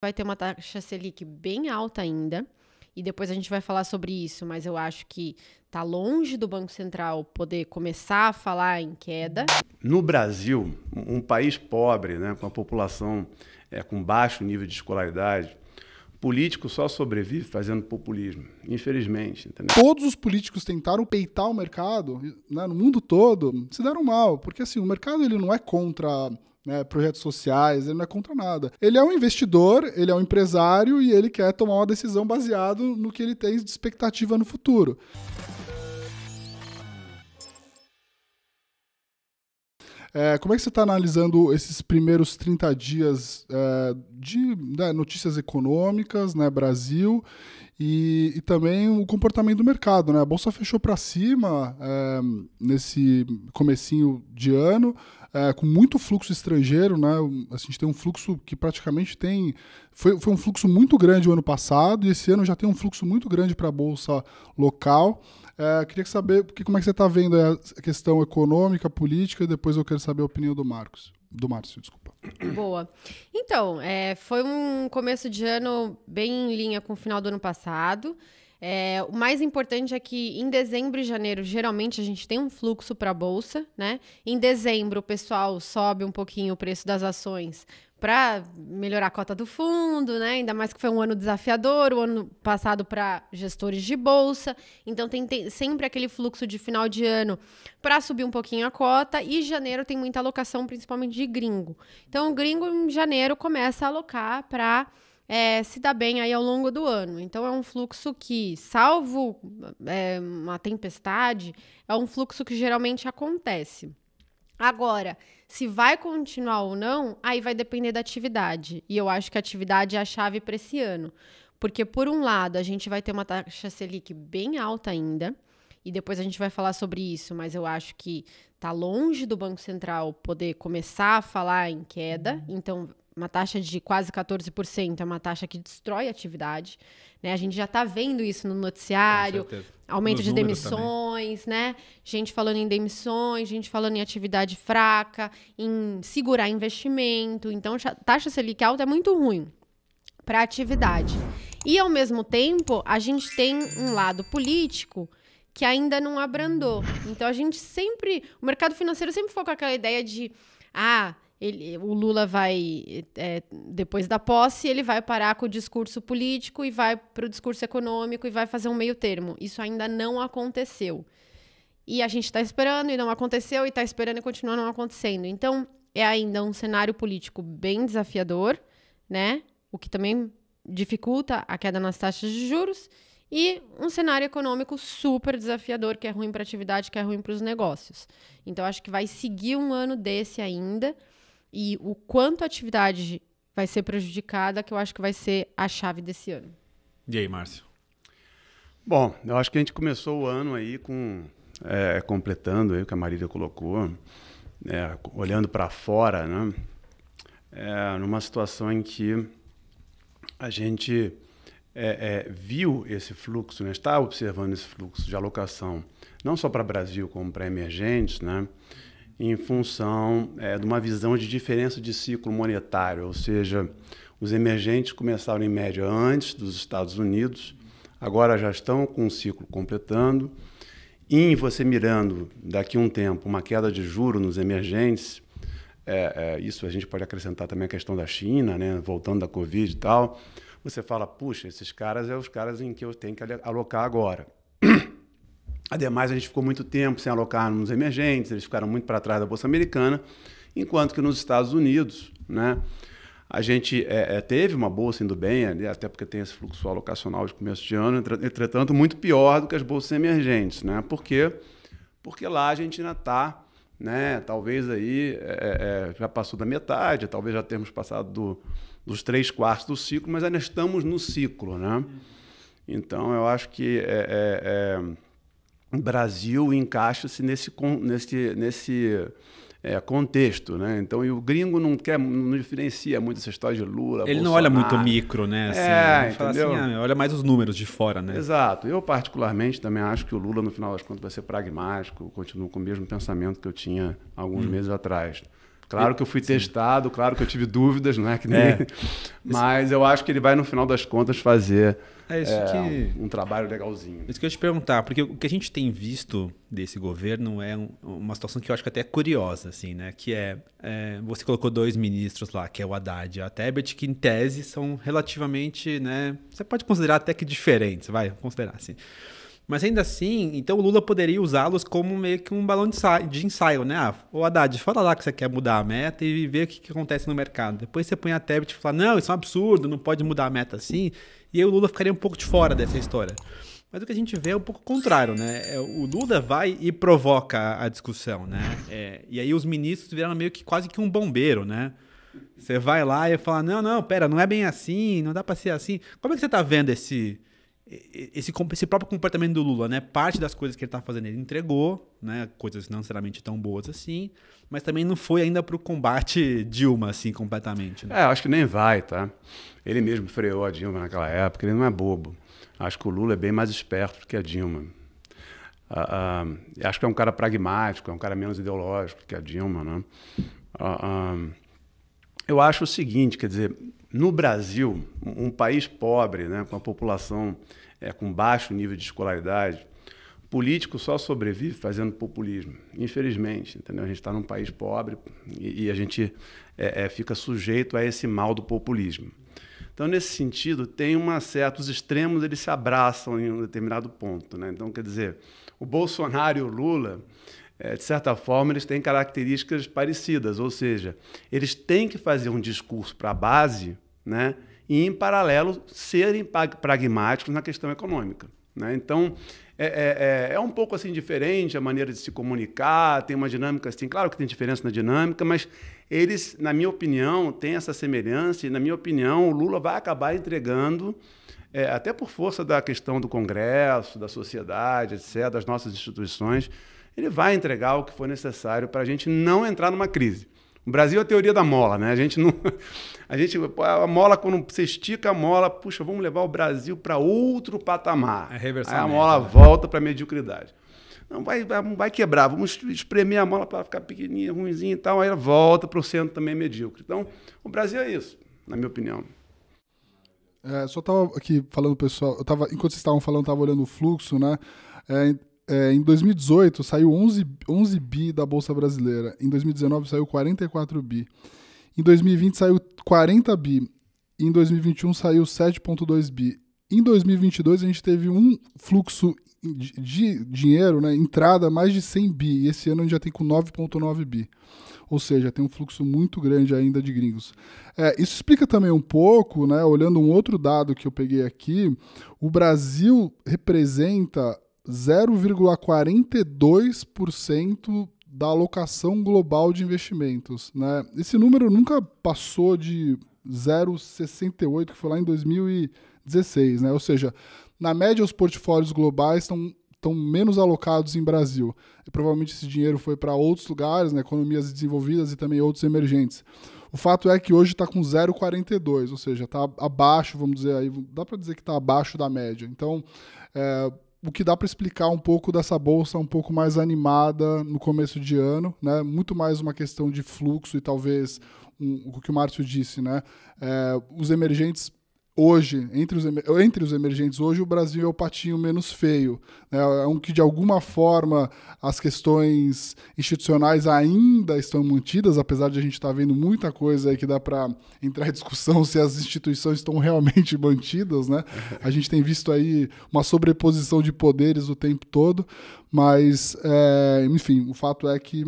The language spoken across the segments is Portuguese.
vai ter uma taxa Selic bem alta ainda. E depois a gente vai falar sobre isso, mas eu acho que tá longe do Banco Central poder começar a falar em queda. No Brasil, um país pobre, né, com a população é, com baixo nível de escolaridade, político só sobrevive fazendo populismo, infelizmente. Entendeu? Todos os políticos tentaram peitar o mercado né, no mundo todo, se deram mal, porque assim o mercado ele não é contra né, projetos sociais, ele não é contra nada. Ele é um investidor, ele é um empresário e ele quer tomar uma decisão baseado no que ele tem de expectativa no futuro. É, como é que você está analisando esses primeiros 30 dias é, de né, notícias econômicas, né, Brasil, e, e, também o comportamento do mercado, né? A bolsa fechou para cima é, nesse comecinho de ano, é, com muito fluxo estrangeiro, né? A gente tem um fluxo que praticamente tem foi, foi um fluxo muito grande o ano passado e esse ano já tem um fluxo muito grande para a bolsa local. É, queria saber porque, como é que você está vendo a questão econômica, política, e depois eu quero saber a opinião do Marcos. Do Márcio, desculpa. Boa. Então, é, foi um começo de ano bem em linha com o final do ano passado. É, o mais importante é que em dezembro e janeiro, geralmente, a gente tem um fluxo para a Bolsa, né? Em dezembro, o pessoal sobe um pouquinho o preço das ações para melhorar a cota do fundo, né? Ainda mais que foi um ano desafiador, o ano passado para gestores de bolsa. Então tem, tem, sempre aquele fluxo de final de ano para subir um pouquinho a cota e janeiro tem muita alocação, principalmente de gringo. Então o gringo em janeiro começa a alocar para é, se dá bem aí ao longo do ano. Então é um fluxo que, salvo é, uma tempestade, é um fluxo que geralmente acontece. Agora, se vai continuar ou não, aí vai depender da atividade. E eu acho que a atividade é a chave para esse ano. Porque, por um lado, a gente vai ter uma taxa Selic bem alta ainda, e depois a gente vai falar sobre isso, mas eu acho que está longe do Banco Central poder começar a falar em queda, uhum. então uma taxa de quase 14% é uma taxa que destrói a atividade. Né? A gente já está vendo isso no noticiário, aumento Nos de demissões, também. né? Gente falando em demissões, gente falando em atividade fraca, em segurar investimento. Então, taxa Selic alta é muito ruim para a atividade. E, ao mesmo tempo, a gente tem um lado político que ainda não abrandou. Então, a gente sempre... O mercado financeiro sempre foi com aquela ideia de... Ah, ele, o Lula vai, é, depois da posse, ele vai parar com o discurso político e vai para o discurso econômico e vai fazer um meio termo. Isso ainda não aconteceu. E a gente está esperando e não aconteceu, e está esperando e continua não acontecendo. Então, é ainda um cenário político bem desafiador, né? O que também dificulta a queda nas taxas de juros. E um cenário econômico super desafiador, que é ruim para a atividade, que é ruim para os negócios. Então, acho que vai seguir um ano desse ainda e o quanto a atividade vai ser prejudicada, que eu acho que vai ser a chave desse ano. E aí, Márcio? Bom, eu acho que a gente começou o ano aí com é, completando aí o que a Marília colocou, é, olhando para fora, né? É, numa situação em que a gente é, é, viu esse fluxo, né? está observando esse fluxo de alocação, não só para Brasil como para emergentes, né? em função é, de uma visão de diferença de ciclo monetário, ou seja, os emergentes começaram em média antes dos Estados Unidos, agora já estão com o ciclo completando, e você mirando daqui a um tempo uma queda de juro nos emergentes, é, é, isso a gente pode acrescentar também a questão da China, né, voltando da Covid e tal, você fala, puxa, esses caras é os caras em que eu tenho que alocar agora. Ademais, a gente ficou muito tempo sem alocar nos emergentes, eles ficaram muito para trás da Bolsa Americana, enquanto que nos Estados Unidos, né, a gente é, é teve uma bolsa indo bem, até porque tem esse fluxo alocacional de começo de ano, entretanto, muito pior do que as bolsas emergentes. Né? Por quê? Porque lá a gente ainda está, né, talvez aí é, é, é, já passou da metade, talvez já temos passado do, dos três quartos do ciclo, mas ainda estamos no ciclo. Né? Então, eu acho que. é, é Brasil encaixa-se nesse, nesse, nesse é, contexto, né? Então, e o gringo não quer, não diferencia muito essa história de Lula. Ele Bolsonaro. não olha muito micro, né? Assim, é, assim, entendeu? Assim, ah, olha mais os números de fora, né? Exato. Eu particularmente também acho que o Lula no final das contas vai ser pragmático. continuo com o mesmo pensamento que eu tinha alguns hum. meses atrás. Claro que eu fui Sim. testado, claro que eu tive dúvidas, não é que nem. É. Mas eu acho que ele vai, no final das contas, fazer é isso é, que... um, um trabalho legalzinho. Isso que eu ia te perguntar, porque o que a gente tem visto desse governo é um, uma situação que eu acho que até é curiosa, assim, né? Que é, é, Você colocou dois ministros lá, que é o Haddad e a Tebet, que em tese são relativamente, né? Você pode considerar até que diferentes, vai, considerar assim. Mas ainda assim, então o Lula poderia usá-los como meio que um balão de, de ensaio, né? Ah, ô Haddad, fala lá que você quer mudar a meta e ver o que, que acontece no mercado. Depois você põe a Tebet e fala, não, isso é um absurdo, não pode mudar a meta assim. E aí o Lula ficaria um pouco de fora dessa história. Mas o que a gente vê é um pouco contrário, né? É, o Lula vai e provoca a discussão, né? É, e aí os ministros viraram meio que quase que um bombeiro, né? Você vai lá e fala, não, não, pera, não é bem assim, não dá para ser assim. Como é que você tá vendo esse esse, esse, próprio comportamento do Lula, né? Parte das coisas que ele está fazendo ele entregou, né? Coisas não necessariamente tão boas assim, mas também não foi ainda para o combate Dilma, assim, completamente. Né? É, acho que nem vai, tá? Ele mesmo freou a Dilma naquela época, ele não é bobo. Acho que o Lula é bem mais esperto do que a Dilma. Ah, ah, acho que é um cara pragmático, é um cara menos ideológico que a Dilma, né? Ah, eu acho o seguinte, quer dizer, no Brasil, um país pobre, né, com a população é, com baixo nível de escolaridade, político só sobrevive fazendo populismo, infelizmente. Entendeu? A gente está num país pobre e, e a gente é, é, fica sujeito a esse mal do populismo. Então, nesse sentido, tem uma certa. Os extremos eles se abraçam em um determinado ponto. Né? Então, quer dizer, o Bolsonaro e o Lula é, de certa forma, eles têm características parecidas, ou seja, eles têm que fazer um discurso para a base, né? E, em paralelo, serem pragmáticos na questão econômica. Né? Então, é, é, é, é, um pouco assim diferente a maneira de se comunicar, tem uma dinâmica assim, claro que tem diferença na dinâmica, mas eles, na minha opinião, têm essa semelhança e, na minha opinião, o Lula vai acabar entregando, é, até por força da questão do Congresso, da sociedade, etc., das nossas instituições, ele vai entregar o que for necessário para a gente não entrar numa crise. O Brasil é a teoria da mola, né? A gente não. A gente. A mola, quando você estica a mola, puxa, vamos levar o Brasil para outro patamar. É reversão. Aí a mola né? volta para a mediocridade. Não vai, vai quebrar, vamos espremer a mola para ficar pequenininha, ruimzinha e tal, aí ela volta para o centro também medíocre. Então, o Brasil é isso, na minha opinião. É, só estava aqui falando, pessoal, eu tava, enquanto vocês estavam falando, estava olhando o fluxo, né? É, é, em 2018 saiu 11, 11 bi da Bolsa Brasileira, em 2019 saiu 44 bi, em 2020 saiu 40 bi, em 2021 saiu 7,2 bi. Em 2022 a gente teve um fluxo de dinheiro, né, entrada mais de 100 bi, e esse ano a gente já tem com 9,9 bi. Ou seja, tem um fluxo muito grande ainda de gringos. É, isso explica também um pouco, né, olhando um outro dado que eu peguei aqui, o Brasil representa 0,42% da alocação global de investimentos. Né? Esse número nunca passou de 0,68, que foi lá em 2016. Né? Ou seja, na média, os portfólios globais estão estão menos alocados em Brasil. E provavelmente esse dinheiro foi para outros lugares, né, economias desenvolvidas e também outros emergentes. O fato é que hoje está com 0,42, ou seja, está abaixo, vamos dizer aí, dá para dizer que está abaixo da média. Então, é, o que dá para explicar um pouco dessa bolsa um pouco mais animada no começo de ano, né? Muito mais uma questão de fluxo e talvez um, o que o Márcio disse, né? É, os emergentes hoje, entre os, entre os emergentes hoje, o Brasil é o patinho menos feio. Né? É um que, de alguma forma, as questões institucionais ainda estão mantidas, apesar de a gente estar tá vendo muita coisa aí que dá para entrar em discussão se as instituições estão realmente mantidas. Né? A gente tem visto aí uma sobreposição de poderes o tempo todo, mas, é, enfim, o fato é que.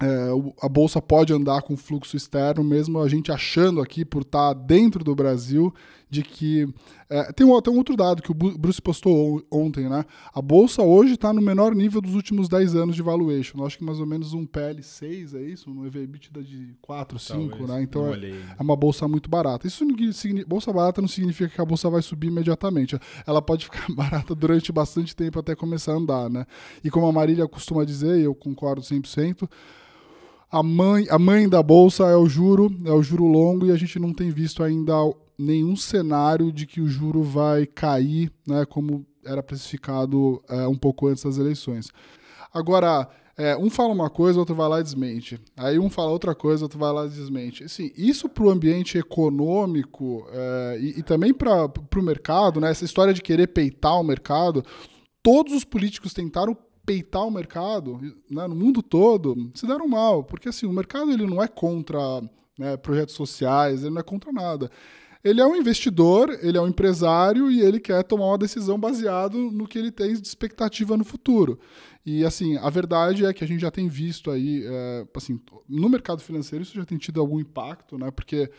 É, a bolsa pode andar com fluxo externo, mesmo a gente achando aqui por estar tá dentro do Brasil de que. É, tem, um, tem um outro dado que o Bruce postou ontem, né? A bolsa hoje está no menor nível dos últimos 10 anos de valuation. Eu acho que mais ou menos um PL6 é isso, um EV/EBITDA de 4, 5, Talvez, né? Então é, é, uma bolsa muito barata. Isso bolsa barata não significa que a bolsa vai subir imediatamente. Ela pode ficar barata durante bastante tempo até começar a andar, né? E como a Marília costuma dizer, e eu concordo 100%, a mãe, a mãe da bolsa é o juro, é o juro longo e a gente não tem visto ainda nenhum cenário de que o juro vai cair, né, como era precificado é, um pouco antes das eleições. Agora, é, um fala uma coisa, outro vai lá e desmente. Aí um fala outra coisa, outro vai lá e desmente. Assim, isso para o ambiente econômico é, e, e, também para o mercado, né, essa história de querer peitar o mercado, todos os políticos tentaram peitar o mercado né, no mundo todo, se deram mal, porque assim, o mercado ele não é contra né, projetos sociais, ele não é contra nada. Ele é um investidor, ele é um empresário e ele quer tomar uma decisão baseado no que ele tem de expectativa no futuro. E assim, a verdade é que a gente já tem visto aí, é, assim, no mercado financeiro isso já tem tido algum impacto, né? Porque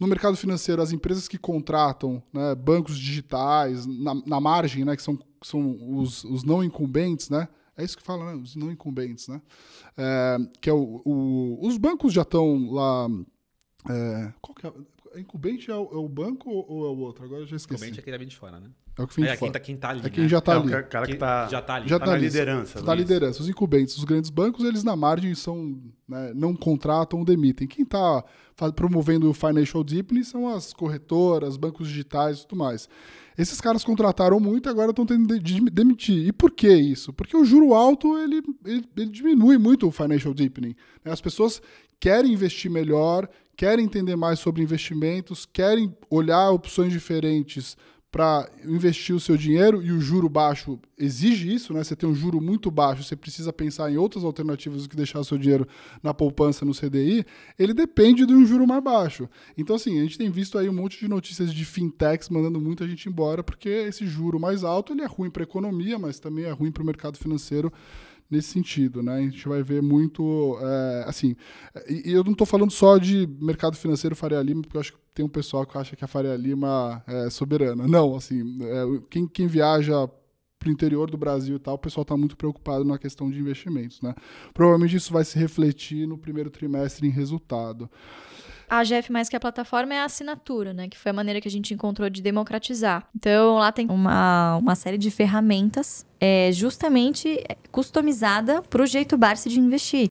no mercado financeiro, as empresas que contratam né, bancos digitais na, na, margem, né, que são, são os, os não incumbentes, né? É isso que fala, né? Os não incumbentes, né? É, que é o, o, os bancos já estão lá. É, qual que é? Incumbente é o, é o banco ou é o outro? Agora eu já esqueci. Incumbente é aquele tá de fora, né? É o que vem é, de é fora. Quem tá, quem tá ali, é quem né? já tá ali. É o cara que, tá, já tá ali. Já tá, tá na liderança. Tá na é liderança. Os incumbentes, os grandes bancos, eles na margem são, né, não contratam ou demitem. Quem tá promovendo o financial deepening são as corretoras, bancos digitais e tudo mais. Esses caras contrataram muito e agora estão tendo de demitir. E por que isso? Porque o juro alto ele, ele, ele diminui muito o financial deepening. Né? As pessoas querem investir melhor, querem entender mais sobre investimentos, querem olhar opções diferentes para investir o seu dinheiro e o juro baixo exige isso, né? Você tem um juro muito baixo, você precisa pensar em outras alternativas do que deixar o seu dinheiro na poupança no CDI, ele depende de um juro mais baixo. Então assim, a gente tem visto aí um monte de notícias de fintechs mandando muita gente embora porque esse juro mais alto, ele é ruim para a economia, mas também é ruim para o mercado financeiro nesse sentido, né? A gente vai ver muito, é, assim, e, e, eu não estou falando só de mercado financeiro Faria Lima, porque eu acho que tem um pessoal que acha que a Faria Lima é soberana. Não, assim, é, quem, quem viaja para o interior do Brasil e tal, o pessoal está muito preocupado na questão de investimentos, né? Provavelmente isso vai se refletir no primeiro trimestre em resultado a GF Mais Que a Plataforma é a assinatura, né? Que foi a maneira que a gente encontrou de democratizar. Então, lá tem uma, uma série de ferramentas é, justamente é, customizada para o jeito Barsi de investir.